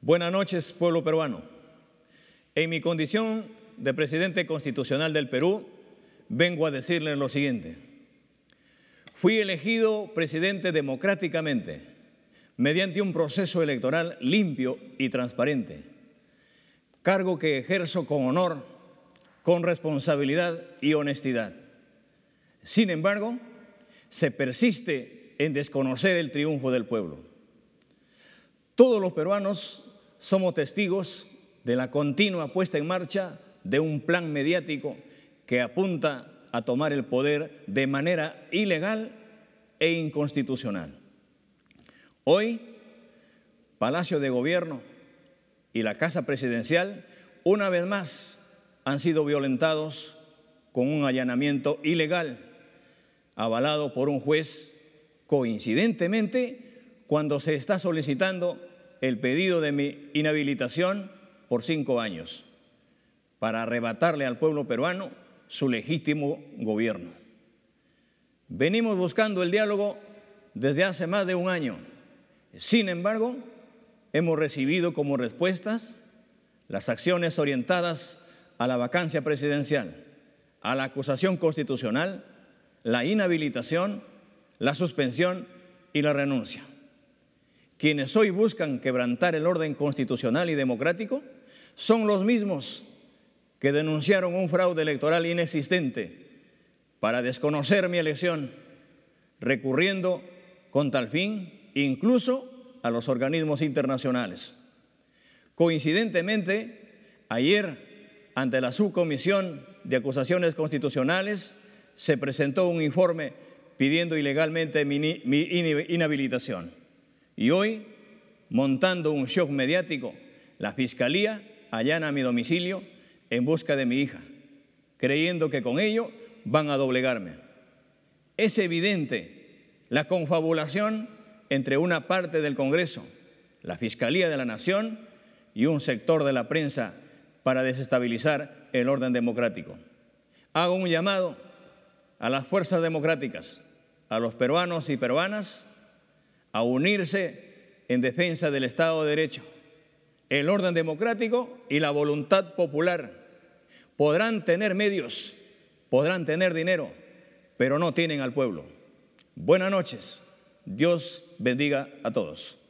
Buenas noches, pueblo peruano. En mi condición de presidente constitucional del Perú, vengo a decirles lo siguiente. Fui elegido presidente democráticamente, mediante un proceso electoral limpio y transparente, cargo que ejerzo con honor, con responsabilidad y honestidad. Sin embargo, se persiste en desconocer el triunfo del pueblo. Todos los peruanos somos testigos de la continua puesta en marcha de un plan mediático que apunta a tomar el poder de manera ilegal e inconstitucional. Hoy, Palacio de Gobierno y la Casa Presidencial, una vez más, han sido violentados con un allanamiento ilegal, avalado por un juez, coincidentemente, cuando se está solicitando el pedido de mi inhabilitación por cinco años para arrebatarle al pueblo peruano su legítimo gobierno. Venimos buscando el diálogo desde hace más de un año. Sin embargo, hemos recibido como respuestas las acciones orientadas a la vacancia presidencial, a la acusación constitucional, la inhabilitación, la suspensión y la renuncia quienes hoy buscan quebrantar el orden constitucional y democrático, son los mismos que denunciaron un fraude electoral inexistente para desconocer mi elección, recurriendo con tal fin incluso a los organismos internacionales. Coincidentemente, ayer, ante la subcomisión de acusaciones constitucionales, se presentó un informe pidiendo ilegalmente mi inhabilitación. Y hoy, montando un shock mediático, la Fiscalía allana mi domicilio en busca de mi hija, creyendo que con ello van a doblegarme. Es evidente la confabulación entre una parte del Congreso, la Fiscalía de la Nación y un sector de la prensa para desestabilizar el orden democrático. Hago un llamado a las fuerzas democráticas, a los peruanos y peruanas, a unirse en defensa del Estado de Derecho, el orden democrático y la voluntad popular. Podrán tener medios, podrán tener dinero, pero no tienen al pueblo. Buenas noches. Dios bendiga a todos.